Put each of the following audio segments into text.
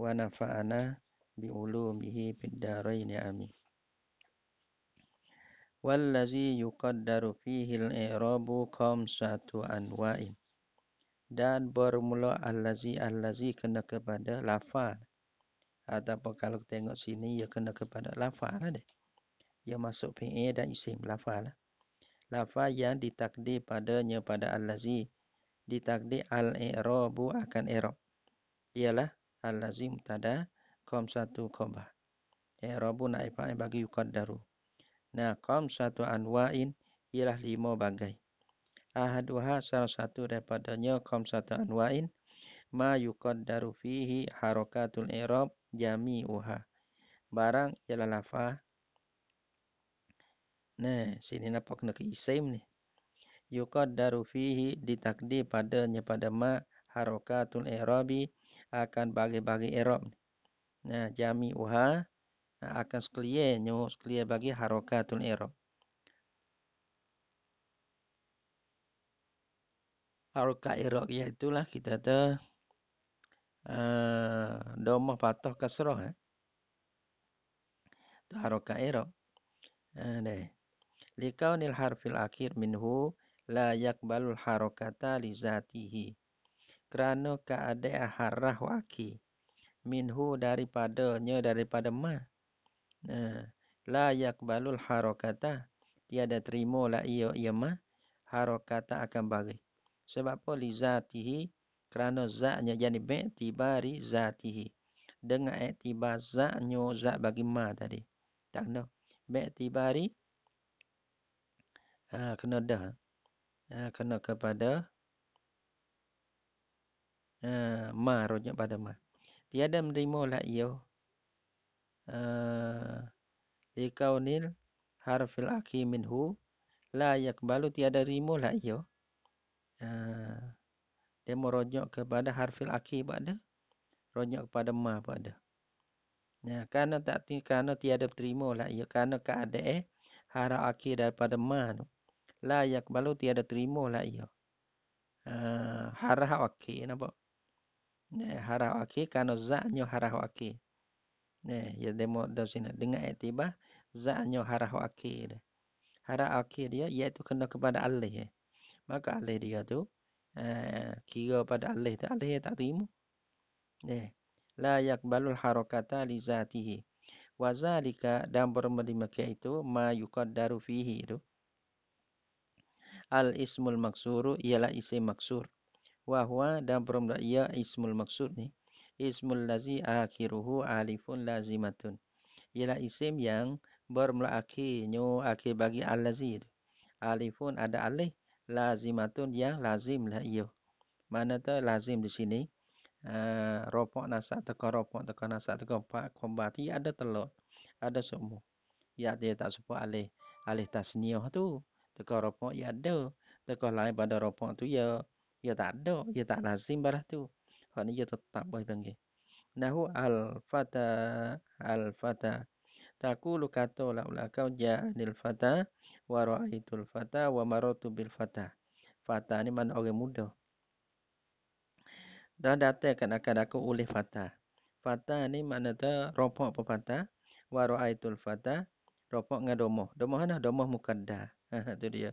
wa nafa'ana bi ulumihi fid darain amin wal ladzi yuqaddaru fihi al i'rabu satu anwa'in dan bermula allazi allazi kena kepada lafaz ataupun kalau kita tengok sini ya kena kepada lafaz lah dia ia masuk fi' dan isim lafaz lah lafaz yang ditakdir padanya pada allazi ditakdir al i'rabu akan i'rab ialah allazi mubtada qom satu qoba i'rabu ya naifa'i bagi yuqaddaru nah qom satu anwa'in ialah lima bagai ahaduha salah satu daripadanya qom satu anwa'in ma yuqaddaru fihi harakatul i'rab jami'uha barang ialah lafaz Nah, sini nampak kena ke isim ni. Yukad darufihi ditakdir padanya pada ma harokatul irabi akan bagi-bagi erop. Nah, jami uha akan sekalian nyu sekalian bagi harokatun erop. Harokat erop iaitu lah kita ada uh, eh, domah patah kasrah. Eh? Itu harokat erop. Eh, uh, Likau nil harfil akhir minhu la yakbalul harokata li zatihi kerana keadaan harah waki minhu daripadanya daripada ma la yakbalul harakata tiada terima la ia ia ma harakata akan bagi sebab apa li zatihi kerana zatnya jadi yani, tibari zatihi dengan iktibar zatnya zat bagi ma tadi tak no tibari ah kena dah uh, kena kepada uh, Eh, ma rujuk pada ma. Tiada menerima lah ia. Uh, eh, Likaunil harfil aki minhu. La yakbalu tiada rimu lah ia. Uh, eh, dia merujuk kepada harfil aki pada. Rujuk kepada ma pada. Nah, ya, karena tak karena tiada terima lah ia. Karena keadaan hara akhir daripada ma tu. La yakbalu tiada terima lah ia. Uh, hara akhir nampak harau aki kano za nyo harau aki ne ya demo do sina dengan etiba za nyo harau aki de harau aki dia iaitu kena kepada allah ya maka allah dia tu eh, kira pada allah tu allah tak terima ne la yakbalul harakata li zatihi dan bermadima ke itu ma yuqaddaru fihi tu al ismul maksuru ialah isim maksur wahwa dan belum ia ismul maksud ni ismul lazi akhiruhu alifun lazimatun ialah isim yang bermula akhirnya akhir bagi al-lazi alifun ada alif lazimatun yang lazim lah ia mana tu lazim di sini uh, ropok nasak teka ropok teka nasak teka pak kombati ada telur ada semua ya dia tak sebut alif alif tasniyah tu teka ropok ya ada teka lain pada ropok tu ya ia tak ada ia tak lazim barah tu kerana ia tetap boleh panggil nahu al fata al fata taqulu kata la ula kau ja nil fata wa raaitul fata wa maratu bil fata fata ni mana orang muda dah datang kan akan aku oleh fata fata ni mana ta ropok apa fata wa raaitul fata ropok ngadomoh domoh mana domoh mukadda ha tu dia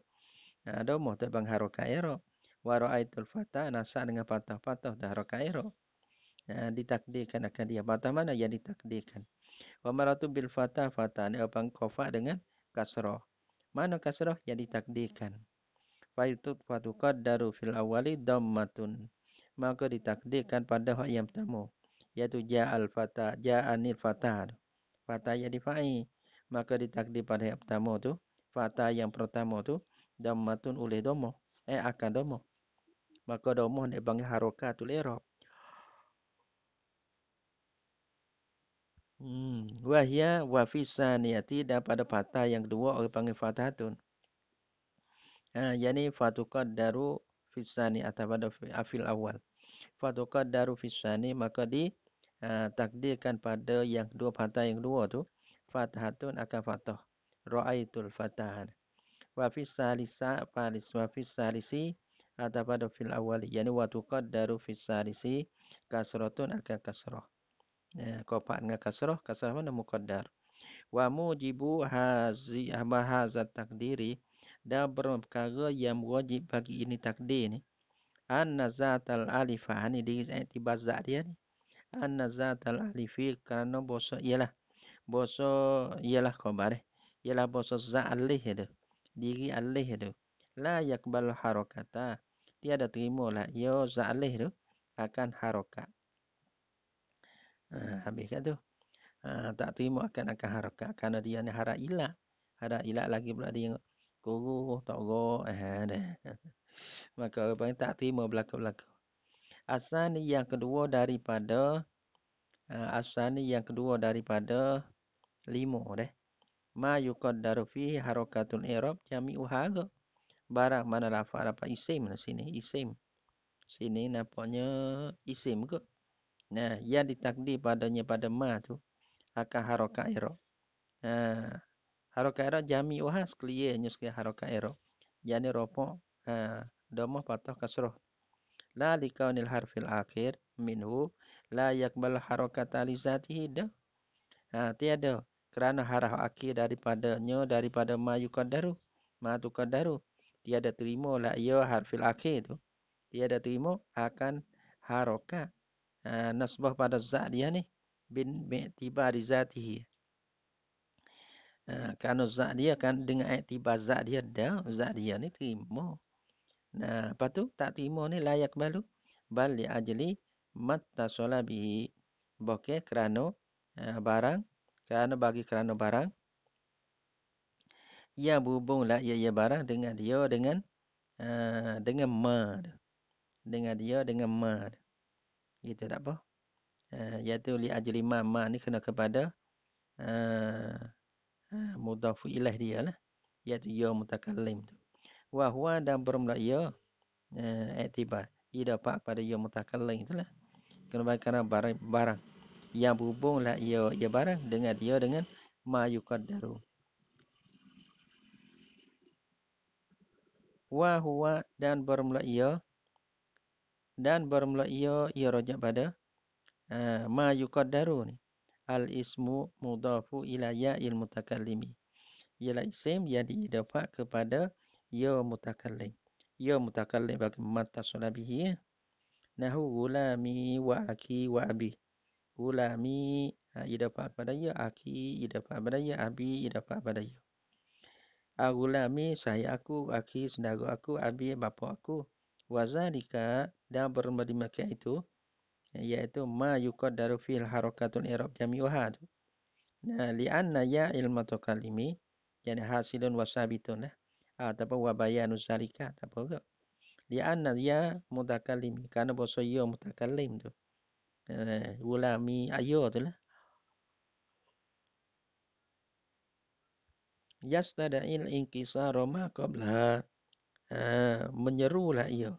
ha domoh tu bang harakat ya rok waraaitul fata nasa dengan patah fata dah rokairo nah, ditakdirkan akan dia fata mana yang ditakdirkan wa maratu bil fata fata ni abang kofa dengan kasroh mana kasroh yang ditakdirkan fa itu fatu qaddaru fil awali dammatun maka ditakdirkan pada hak yang pertama yaitu ja'al al fatah ja anil yang difai maka ditakdir pada yang pertama tu Fata yang pertama tu dammatun oleh domo eh akan domo maka domoh dia ya, panggil ya, harakatul i'rab hmm wahya wa fi dan pada fatah yang kedua orang panggil fatahatun ha yakni fatukad daru fi sani atau pada afil ah, awal fatukad daru fi sani maka di uh, takdirkan pada yang dua fatah yang kedua tu fatah tun akan fatah ra'aitul fatah. wa lisa salisa wa lisi atafadu fil awali yani wa tuqaddaru fis salisi kasratun aka kasrah ya qafat dengan kasrah kasrah mana muqaddar wa mujibu hazi bahaza takdiri dan perkara yang wajib bagi ini takdir ni anna zatal alifah ha, ni diri i'tibar zat dia ni anna zatal alifi kerana bosa ialah bosa ialah khabar ialah bosa za alih itu diri alih itu la yakbal harakata dia dah terimalah ya zalih tu akan harakat. Ha, ah, habis kat tu. Ha, tak terima akan akan harakat kerana dia ni harap ilat. Harap ilat lagi pula dia tengok guru tak roh ah, eh Maka orang panggil tak terima belaka-belaka. Asan yang kedua daripada asan yang kedua daripada lima deh. Ma yukad darufi harakatul irab jami'u harak barang mana lafaz dapat isim mana lah sini isim sini nampaknya isim kot nah ya ditakdir padanya pada ma tu akan harakat irob ha harakat irob jami wahas clear nya sekali harakat irob jani ropo ha domoh patah kasroh. la likaunil harfil akhir minhu la yakbal harakat alizatihi dah ha tiada kerana harah akhir daripadanya daripada ma yukadaru ma tukadaru tiada terima la ya harfil akhir tu tiada terima akan haraka uh, ha, nasbah pada zat dia ni bin tiba di zatihi uh, kerana zat dia kan dengan ayat tiba zat dia dah zat dia ni terima nah lepas tu tak terima ni layak balu bal li ajli matta solabi bokeh kerana uh, barang kerana bagi kerana barang ia ya, berhubunglah ia ya, ia ya, barang dengan dia dengan uh, dengan ma dengan dia dengan ma itu tak apa uh, eh, tu li ajli ma ma ni kena kepada uh, eh, mudhaf ilaih dia lah tu ya mutakallim tu wa huwa dan bermula ia uh, aktibar Ida dapat pada ya mutakallim itulah kena kerana barang, barang yang berhubunglah ia ia barang dengan dia dengan ma yukaddaru wa huwa dan bermula ia dan bermula ia ia rujuk pada uh, ma yuqaddaru ni al ismu mudafu ila ya'il mutakallimi ialah isim yang diidafak kepada ya mutakallim ya mutakallim bagi mata sulabihi nahu gulami wa aki wa abi gulami ha, idafak pada ya aki idafa pada ya abi idafa pada ya agulami saya aku aki sedara aku abi bapa aku wazalika dan bermakna itu yaitu ma yuqaddaru darufil harakatul i'rab jami'uha nah lian naya ilmu ilmatu kalimi jadi hasilun wasabitun nah ah, ataupun wa bayanu zalika apa ke li anna ya mutakallim kerana bahasa ya tu eh ulami ayo tu lah yastada'il inkisara ma qablaha. Ah, ha, menyerulah ia.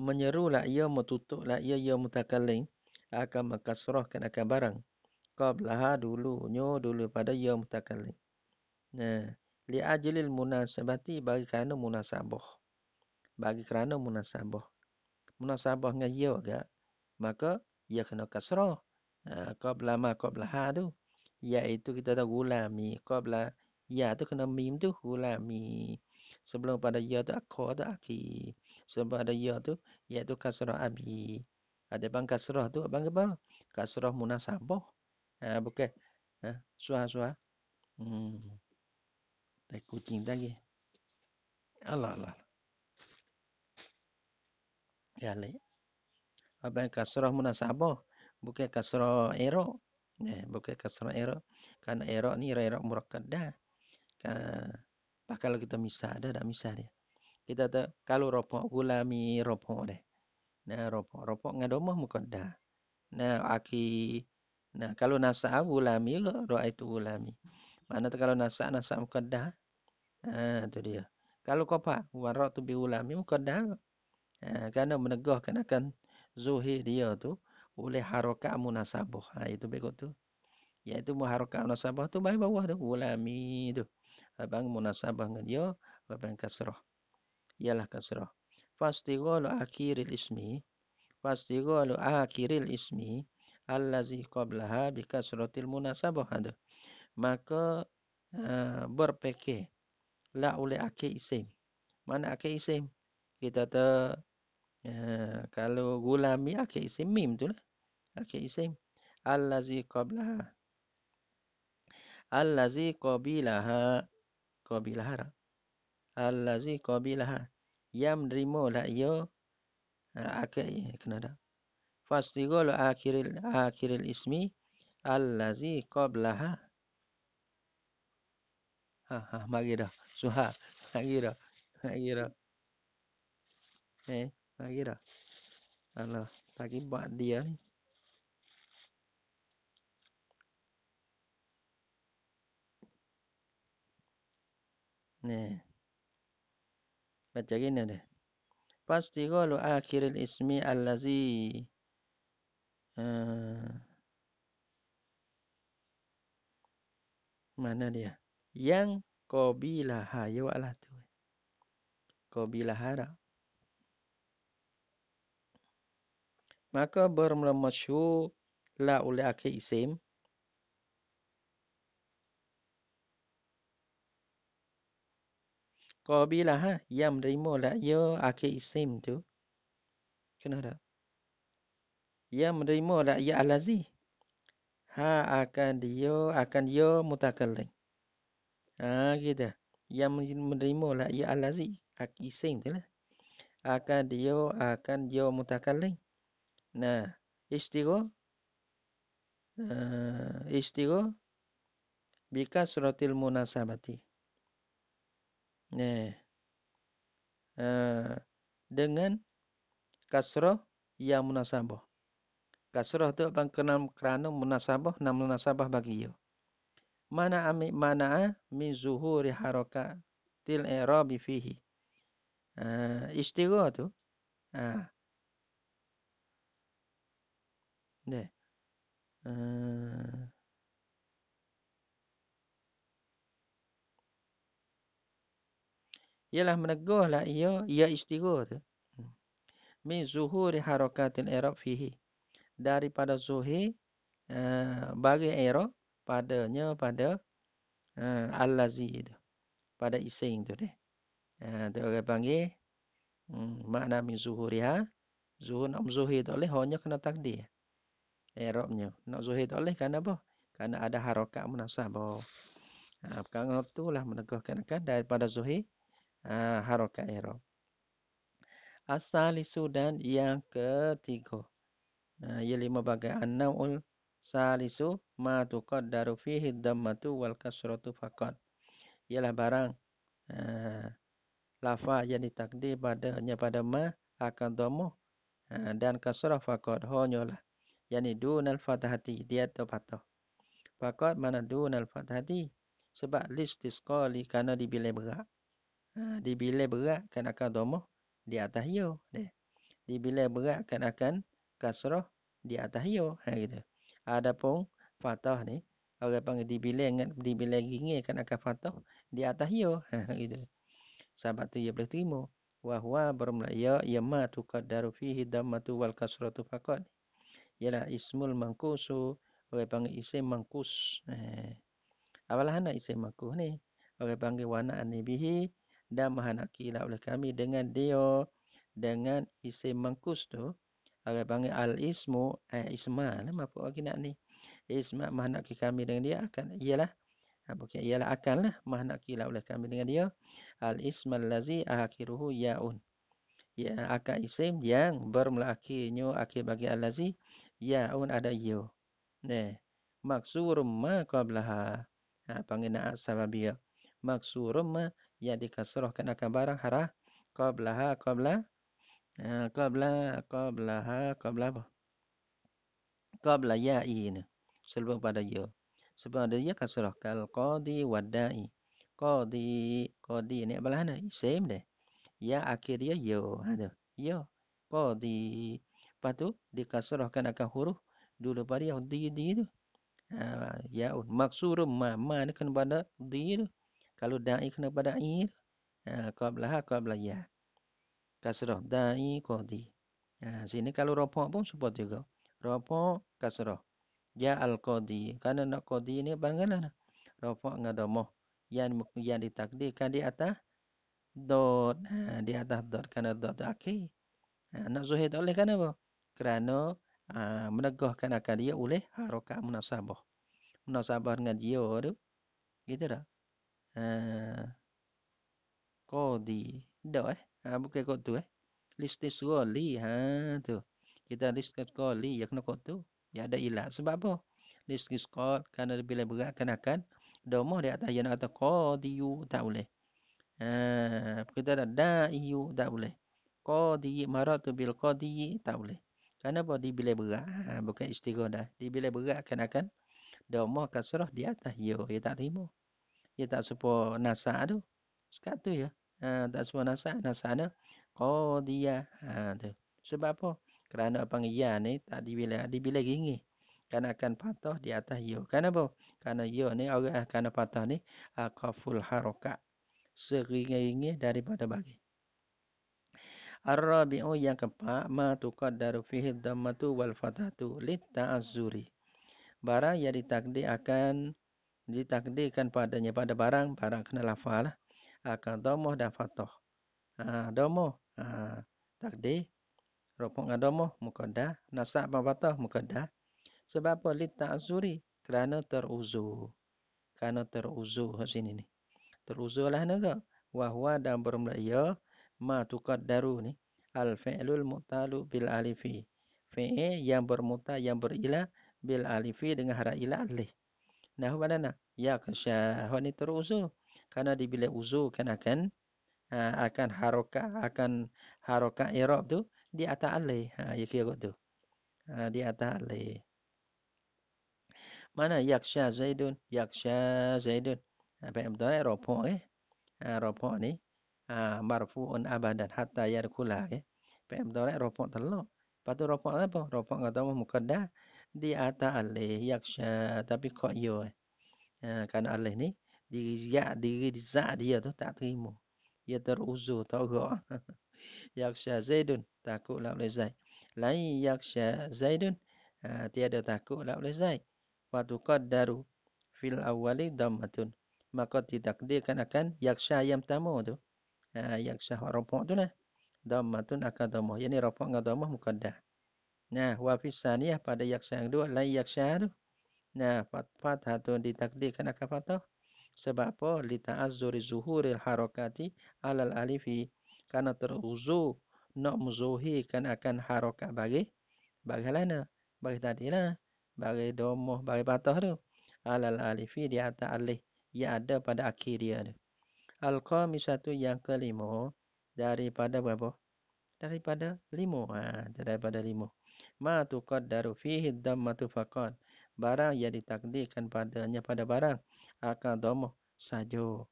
Menyerulah ia, menutuplah ia, ia mutakallim. Akan mengkasrahkan akan barang. dulu, ha dulunya, dulu pada ia mutakallim. Nah, li'ajlil munasabati bagi kerana munasabah. Bagi kerana munasabah. Munasabah dengan ia agak. Maka, ia kena kasrah. Ha, qablaha ma qablaha tu ya itu kita tahu gulami qabla ya tu kena mim tu gulami sebelum pada ya tu aku tu aki sebelum pada ya tu iaitu kasrah abi ada bang kasrah tu bang apa kasrah munasabah ha bukan ha suah suah hmm tak kucing lagi Allah Allah ya le abang kasrah munasabah bukan kasrah erok Nah, bukan kasra irob. Karena irob ni irob murakkad dah. Ka pak kalau kita misah ada dak misah dia. Kita tak kalau ropo gulami ropo deh. Nah, ropo ropo ngadomah muqaddah. Nah, aki Nah, kalau nasa gulami doa itu gulami. Mana tak kalau nasa nasa muqaddah. Ah, tu dia. Kalau kau pak tu bi gulami muqaddah. Ah, karena menegahkan kan zuhir dia tu oleh haraka munasabah. Ha, itu begitu tu. Iaitu muharaka munasabah tu bahagian bawah tu. Ulami tu. Abang munasabah dengan dia. Abang kasrah. Ialah kasrah. Fastigalu akhiril ismi. pasti Fastigalu akhiril ismi. Allazi qablaha bi kasratil munasabah. Ha, Maka uh, berpikir. La oleh akhir isim. Mana akhir isim? Kita tahu Eh, kalau gula mi akhir ah, isim mim tu lah. Akhir ah, isim. Allazi qablaha. Allazi qabilaha. Qabilaha. Allazi qabilaha. Yam rimo lah iyo. Akhir ah, iya. Kena tak? Fastigolo akhiril, akhiril ismi. Allazi qablaha. Ha ha. magira. Suha. magira, magira. Magi Eh lagi dah alah tak kibat dia ni ni baca gini dah. pasti kalau akhir ismi allazi uh, mana dia yang kau qabilah ya Allah tu qabilah harap maka bermula masyhur la oleh akhir isim Kau bila ha, yang menerima la ya akhir isim tu. Kenapa? tak? Yang menerima la ya alazi. Ha akan dia akan ya mutakallim. Ha gitu. Yang menerima la ya alazi akhir isim tu lah. Akan dia akan ya mutakallim. Nah, H digo. Uh, eh, H digo. Bika suratil munasabati. Nah. Uh, dengan kasroh yang munasabah. Kasroh itu abang kenal kerana munasabah. Nam munasabah bagi you. Mana ami mana ah, min zuhuri haraka til irabi fihi. Uh, eh, istighah tu. Uh, 네. Uh, ialah meneguhlah ia ia istighur hmm. min zuhuri harakatil irab fihi daripada zuhi uh, eh, bagi irab padanya pada uh, allazi itu pada ising tu deh uh, orang panggil um, makna min zuhuriha zuhur nak zuhi tu oleh hanya kena takdir Eropnya. Nak zuhir tak boleh kerana apa? Kerana ada harokat munasah bahawa. Ha, perkara tu lah menegurkan kan daripada zuhir ha, harokat Erop. Asal isu dan yang ketiga. Ha, ia lima bagai. An-na'ul salisu ma tuqad daru fihi dhammatu wal kasratu faqad. Ialah barang ha, lafa yang ditakdir padanya pada ma akan domoh ha, dan kasrah faqad. Hanyalah yakni dunal fathati dia atas fathah faqat mana dunal fathati sebab listisqa li kerana dibilai berat ha dibilai berat kan akan domoh di atas yo deh dibilai berat kan akan kasrah di atas yo ha gitu adapun fathah ni orang panggil dibilai ingat dibilai ringan kan akan fathah di atas yo ha, ha gitu sebab tu ia boleh terima wa huwa bermula ya ya ma tuqaddaru fihi dammatu wal kasratu faqat ialah ismul mangkusu orang panggil isim mangkus eh apalah anak isim mangkus ni orang panggil wana anibihi dan mahanakila oleh kami dengan dia dengan isim mangkus tu orang panggil al ismu eh isma nama apa lagi nak ni isma mahanaki kami dengan dia akan ialah Bukan ha, ialah akanlah mahanakila oleh kami dengan dia al ismal lazi akhiruhu yaun ya akan isim yang bermula akhirnya akhir bagi al lazi Ya un ada yo. Ne. Maksur ma qablaha. Ha panggil na asbabia. Maksur ma ya dikasrahkan akan barang harah qablaha qabla. Ha qabla qablaha qabla apa? Qabla ya in. Sebelum pada yo. Sebab ada dia kasrah kal qadi wadai. Qadi qadi ni belah mana? Same deh. Ya akhir dia yo. Ha Yo. Qadi. Qadi. Lepas tu dia kasrahkan akan huruf dulu pada yang di di tu. Ha yaun oh, maksurum ma ma ni kena pada di tu. Kalau dai kena pada i. Ha qablah qablah ya. Kasrah dai qadi. Ha sini kalau rafa' pun sebab juga. Rafa' kasrah. Ya al qadi. Karena nak qadi ni bangalah. Rafa' ngadamah yang yang ditakdirkan di atas dot ha, di atas dot kerana dot tu akhir. Ha, nak zuhid oleh kan apa? kerana aa, ah, menegahkan akan dia oleh harokat munasabah. Munasabah dengan dia tu. Gitu tak? Ah, kodi. Tak eh. Ha, bukan kot tu eh. Listi suali. Ha, tu. Kita listi suali. Ya kena kot tu. Ya ada ilah. Sebab apa? Listi suali. Kerana bila berat kan akan. Domoh di atas. Yang kata kodi yu. Tak boleh. Ha, kita ada da'i yu. Tak boleh. Kodi marah tu bil kodi tak boleh. Kerana apa? Di bilai berat. Ha, bukan istirahat dah. Di bilai berat kan akan doma kasrah di atas. Ya, dia tak terima. Dia tak suka nasak tu. Sekat tu ya. Ha, tak suka nasak. Nasak ni. Qadiyah. Ha, Sebab apa? Kerana apa ya ni tak di bilai, di bilai gini, Kerana akan patah di atas ya. Kenapa? Kerana ya ni orang akan patah ni. Qaful harokat. Seringi-ringi daripada bagi. Ar-rabi'u yang keempat, ma tuqaddaru fihi dhammatu wal fathatu li ta'azzuri. Barang yang ditakdir akan ditakdirkan padanya pada barang barang kena lafal akan lah. ah, domoh dan fathah. Ha, domoh ha, takdir rupuk dengan domoh mukaddah nasab dan fathah mukaddah. Sebab apa li ta'azzuri? Kerana teruzur. Kerana teruzur kat sini ni. Teruzurlah naga. Wahwa dan bermula ia ma tuqaddaru ni al-fi'lul mutalu bil alifi. Fi'il yang bermuta yang berila bil alifi dengan harak ila alih. Nah, mana nak? Ya, kasyah. Ini teruzur. Karena dibilai uzur kan akan ha, akan haroka akan haroka irab tu di atas alih. Ha, ya, kira tu. Ha, di atas alih. Mana yaksha Zaidun? Yaksha Zaidun. Apa ha, yang betul? Eropok eh. Eropok eh? ni marfu'un ah, abadan hatta yadkhula ya. Pak mudhari ropok telok. Patu ropok apa? Ropok kata mu di atas alih yaksha tapi kok yo. Ya. Ha, kan alih ni diri ya, diri di zat dia tu tak terima. Ya teruzu tahu. yaksha Zaidun takutlah oleh Zaid. Lain yaksha Zaidun ah, tiada tiada takutlah oleh Zaid. Patu qaddaru fil awwali dhammatun. Maka ditakdirkan akan yaksha yang pertama tu. Eh, yang syahwat rompok tu lah. Dhammatun akan dhammah. Yang ni rompok dengan dhammah mukaddah. Nah, wafisaniyah pada yaksa yang dua. Lain yaksa tu. Nah, fat-fat fathatun ditakdirkan akan fatah. Sebab apa? Lita azuri zuhuril harokati alal alifi. Karena teruzu nak muzuhikan akan harokat bagi. Bagi lana. Bagi tadi lah. Bagi dhammah, bagi fatah tu. Alal alifi di atas alih. Ia ada pada akhir dia tu. Al-Qamisatu yang kelima daripada berapa? Daripada limo Ha, daripada lima. Ma tuqaddaru fihi dhammatu faqat. Barang yang ditakdirkan padanya pada barang akan domoh sajo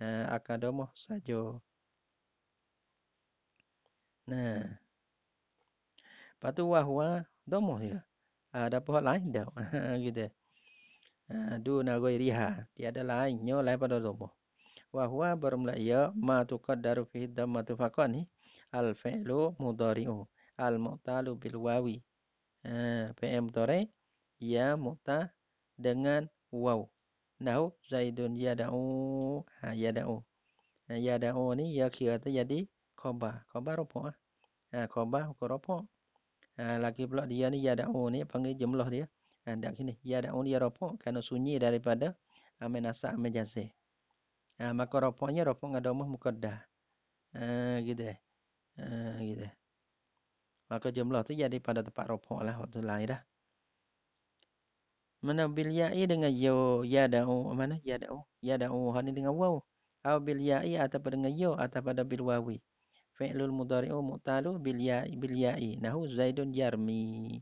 Ha, akan domoh sajo Nah. Patu wahwa domoh ya. Ha, ada apa lain dah. Ha, gitu. Ha, Dua nak riha. Tiada lainnya lain pada domoh wa huwa bermula ia ya, ma tuqaddaru fi dhammatu faqani al fi'lu mudhari'u al mu'talu bil wawi eh ah, uh, mudhari ya muta dengan waw nahu zaidun yada'u ha yada'u ah, yada'u ni ya kira terjadi qoba qoba rupa ah ha qoba rupa ha, lagi pula dia ni yada'u ni panggil jumlah dia ha dak sini yada'u ni ya rupa kerana sunyi daripada amin asa Ha, maka rapoknya rapok dengan domah mukaddah. Ha, gitu. Ha, gitu. Maka jumlah tu jadi pada tempat rapok lah. Waktu lain dah. Mana bil ya'i dengan yo ya da'u. Mana ya da'u. Ya da'u. Ini dengan waw. Aw bil ya'i atau pada dengan yo atau pada bil wawi. Fi'lul mudari'u mu'talu bil ya'i. Bil ya'i. Nahu zaidun yarmi.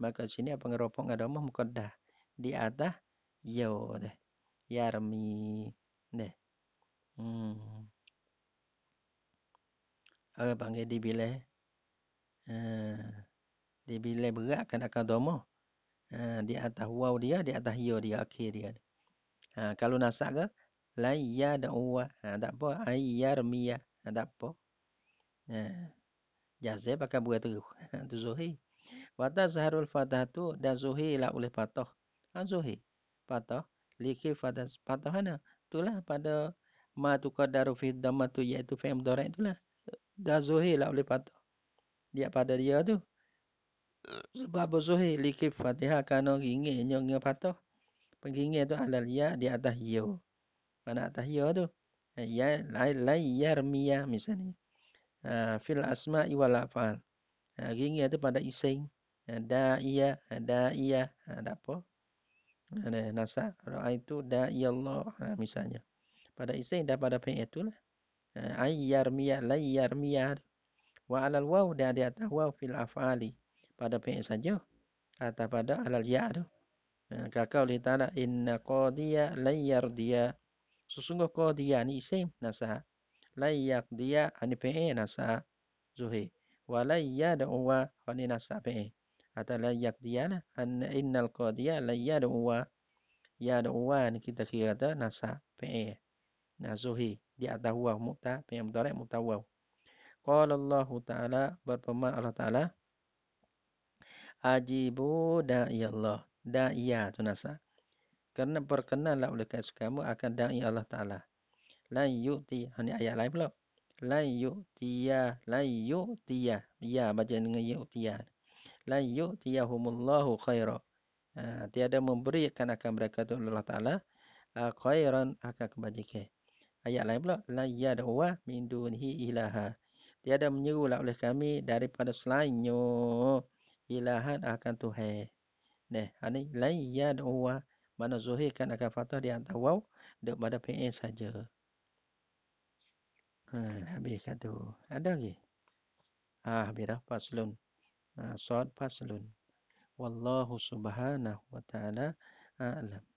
Maka sini apa ngeropok dengan domah mukaddah. Di atas yo deh. Yarmi. Deh. Hmm. Orang panggil di bilai. Ha. Eh, di bilai berat kan akan domo. Ha. Eh, di atas waw dia, di atas yo dia, akhir dia. Ha. Kalau nasak ke? Layya uwa, Ha. Ah, tak apa. Ayyar miya. Ha. Ah, tak apa. Ha. Jazir pakai buah teruk. Itu zuhi. Wata zaharul fatah tu dan zuhi lah oleh patah. Ha. Zuhi. Patah. Likir fatah. Patah mana? Itulah pada ma tu qadaru fi dhammatu iaitu fi mudhari' itulah dah zuhir lah oleh patah dia pada dia tu sebab zuhir likif fatihah kerana ringit nyo nyo patah pengingat tu alal ya di atas ya mana atas ya tu eh, ya lai lai yarmiya misalnya uh, fil asma'i wal afal uh, tu pada iseng ada ha, iya ada iya ada apa ada nasa ra itu da ya allah misalnya pada isaidah pada itu lah eh, ayyar miyah layyar miyah wa alal waw dan di atas waw fil af'ali pada fi'il saja atau pada alal ya tu eh, kakau li ta'ala inna qadiya layyar dia sesungguh qadiya ni nasa nasah layyak dia ani ah, fi'il eh nasah zuhi wa layyadu wa ani ah, nasah fi'il atau layak dia lah an innal qadiya layyadu wa ya doa ni kita kira tu nasa fi'il Nah, zuhi. Di atas waw. Mu'ta. Pengen mutarik. Mu'ta waw. Qala Allah Ta'ala. Berpemak Allah Ta'ala. Ajibu da'i Allah. Da'iya tu nasa. Kerana perkenanlah oleh kaitu kamu akan da'i Allah Ta'ala. Lai yu'ti. Ini ha, ayat lain pula. Lai yu'tiya. Lai yu'tiya. Ya, baca dengan yu'tiya. Lai yu'tiyahumullahu khaira. Ha, tiada memberikan akan mereka tu Allah Ta'ala. Uh, khairan akan kebajikan ayat lain pula la yad'u min dunhi ilaha tiada menyerulah oleh kami daripada selainnya ilahan akan tuhan nah ani ha la yad'u mana zuhirkan akan fatah di antara waw daripada pe saja Hmm, ha, habis satu. Ada lagi? Ah habis dah. Paslun. Ha, Suat paslun. Wallahu subhanahu wa ta'ala alam.